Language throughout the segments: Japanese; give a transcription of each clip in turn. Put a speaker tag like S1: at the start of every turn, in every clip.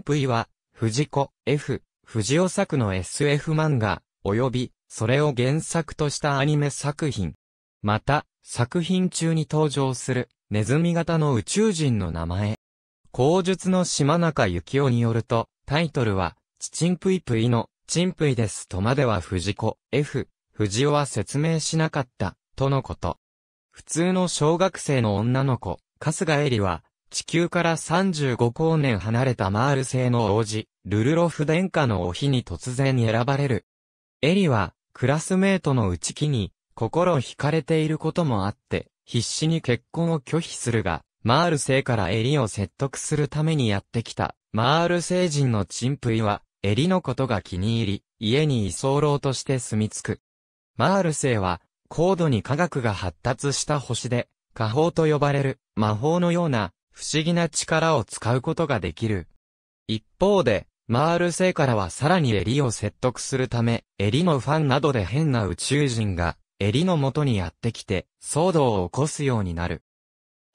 S1: プイは、藤子 F、藤尾作の SF 漫画、及び、それを原作としたアニメ作品。また、作品中に登場する、ネズミ型の宇宙人の名前。口述の島中幸雄によると、タイトルは、チチンプイプイの、チンプイですとまでは藤子 F、藤尾は説明しなかった、とのこと。普通の小学生の女の子、春日恵里は、地球から35光年離れたマール星の王子、ルルロフ殿下のお日に突然選ばれる。エリは、クラスメートの内気に、心惹かれていることもあって、必死に結婚を拒否するが、マール星からエリを説得するためにやってきた、マール星人のチンプイは、エリのことが気に入り、家に居候として住み着く。マール星は、高度に科学が発達した星で、火方と呼ばれる、魔法のような、不思議な力を使うことができる。一方で、マール星からはさらにエリを説得するため、エリのファンなどで変な宇宙人が、エリの元にやってきて、騒動を起こすようになる。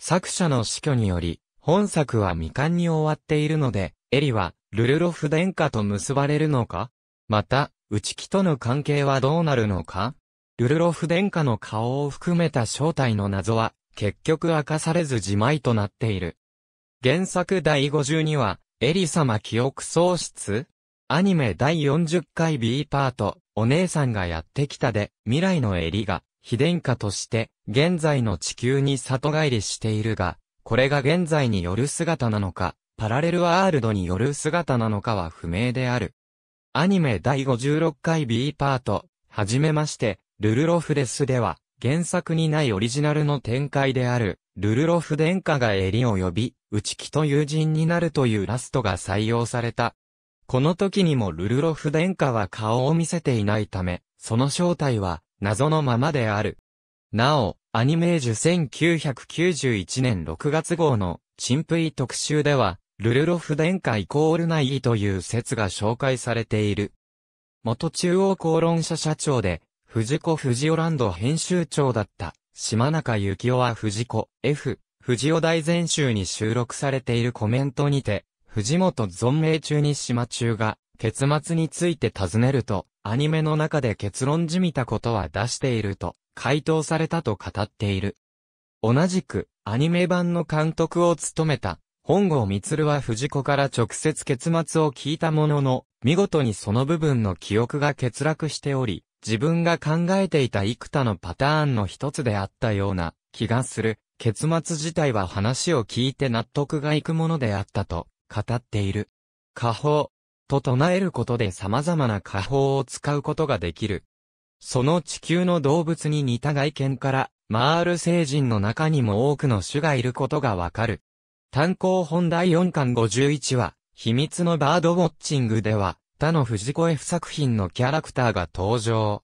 S1: 作者の死去により、本作は未完に終わっているので、エリは、ルルロフ殿下と結ばれるのかまた、内木との関係はどうなるのかルルロフ殿下の顔を含めた正体の謎は、結局明かされずじまいとなっている。原作第52話、エリ様記憶喪失アニメ第40回 B パート、お姉さんがやってきたで、未来のエリが、秘伝家として、現在の地球に里帰りしているが、これが現在による姿なのか、パラレルワールドによる姿なのかは不明である。アニメ第56回 B パート、はじめまして、ルルロフレスでは、原作にないオリジナルの展開である、ルルロフ殿下が襟を呼び、内木と友人になるというラストが採用された。この時にもルルロフ殿下は顔を見せていないため、その正体は謎のままである。なお、アニメージュ1991年6月号のチンプイ特集では、ルルロフ殿下イコールないという説が紹介されている。元中央公論社社長で、藤子藤尾ランド編集長だった、島中幸雄は藤子 F、藤尾大全集に収録されているコメントにて、藤本存命中に島中が、結末について尋ねると、アニメの中で結論じみたことは出していると、回答されたと語っている。同じく、アニメ版の監督を務めた、本郷光は藤子から直接結末を聞いたものの、見事にその部分の記憶が欠落しており、自分が考えていた幾多のパターンの一つであったような気がする。結末自体は話を聞いて納得がいくものであったと語っている。過法と唱えることで様々な過法を使うことができる。その地球の動物に似た外見から、マール星人の中にも多くの種がいることがわかる。単行本第4巻51話、秘密のバードウォッチングでは、他の藤子 F 作品のキャラクターが登場。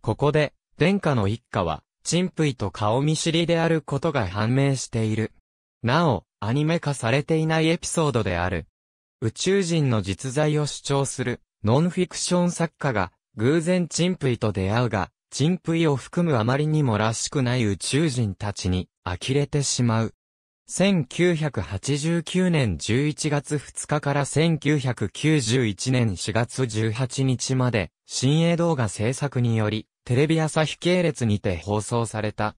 S1: ここで、殿下の一家は、プイと顔見知りであることが判明している。なお、アニメ化されていないエピソードである。宇宙人の実在を主張する、ノンフィクション作家が、偶然プイと出会うが、プイを含むあまりにもらしくない宇宙人たちに、呆れてしまう。1989年11月2日から1991年4月18日まで、新映動画制作により、テレビ朝日系列にて放送された。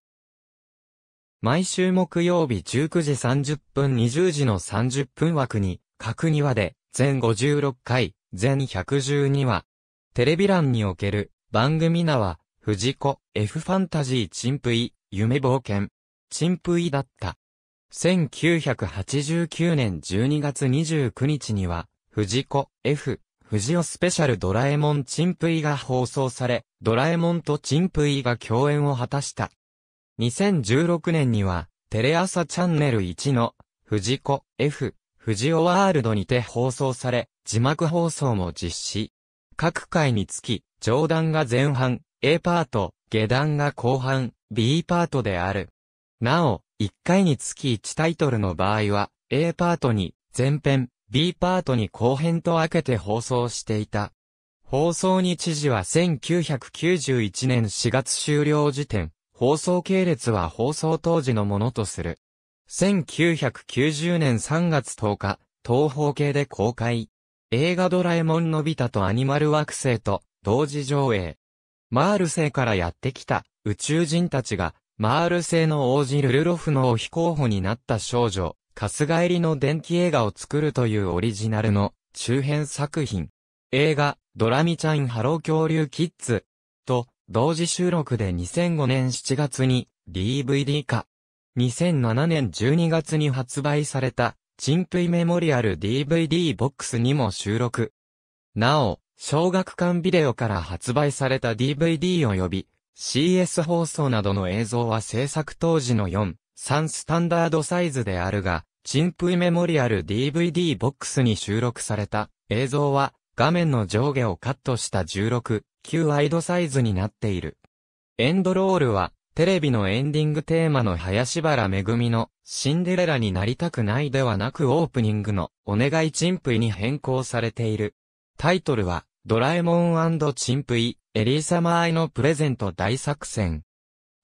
S1: 毎週木曜日19時30分20時の30分枠に、各2話で、全56回、全112話。テレビ欄における、番組名は、藤子、F ファンタジーチンプイ、夢冒険。チンプイだった。1989年12月29日には、藤子 F、藤尾スペシャルドラえもんチンプイが放送され、ドラえもんとチンプイが共演を果たした。2016年には、テレ朝チャンネル1の、藤子 F、藤尾ワールドにて放送され、字幕放送も実施。各回につき、上段が前半、A パート、下段が後半、B パートである。なお、1回につき1タイトルの場合は、A パートに前編、B パートに後編と分けて放送していた。放送日時は1991年4月終了時点、放送系列は放送当時のものとする。1990年3月10日、東方系で公開。映画ドラえもんのび太とアニマル惑星と同時上映。マール星からやってきた宇宙人たちがマール製の王子ルルロフのを非候補になった少女、カスガエリの電気映画を作るというオリジナルの中編作品。映画、ドラミちゃんハロー恐竜キッズと同時収録で2005年7月に DVD 化。2007年12月に発売された、チンプイメモリアル DVD ボックスにも収録。なお、小学館ビデオから発売された DVD 及び、CS 放送などの映像は制作当時の4、3スタンダードサイズであるが、チンプイメモリアル DVD ボックスに収録された映像は画面の上下をカットした16、9ワイドサイズになっている。エンドロールはテレビのエンディングテーマの林原めぐみのシンデレラになりたくないではなくオープニングのお願いチンプイに変更されている。タイトルはドラえもんチンプイ、エリー様イのプレゼント大作戦。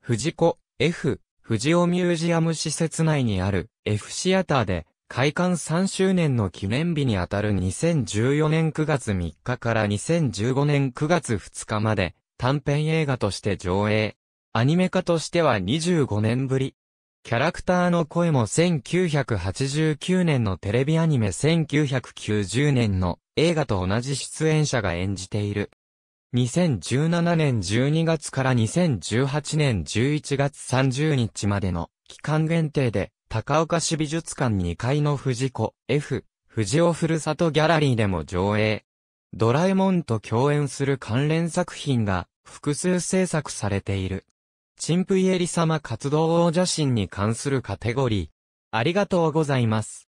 S1: 藤子 F、藤尾ミュージアム施設内にある F シアターで、開館3周年の記念日にあたる2014年9月3日から2015年9月2日まで、短編映画として上映。アニメ化としては25年ぶり、キャラクターの声も1989年のテレビアニメ1990年の映画と同じ出演者が演じている。2017年12月から2018年11月30日までの期間限定で高岡市美術館2階の藤子 F 藤尾ふるさとギャラリーでも上映。ドラえもんと共演する関連作品が複数制作されている。チンプイエリ様活動王写真に関するカテゴリー。ありがとうございます。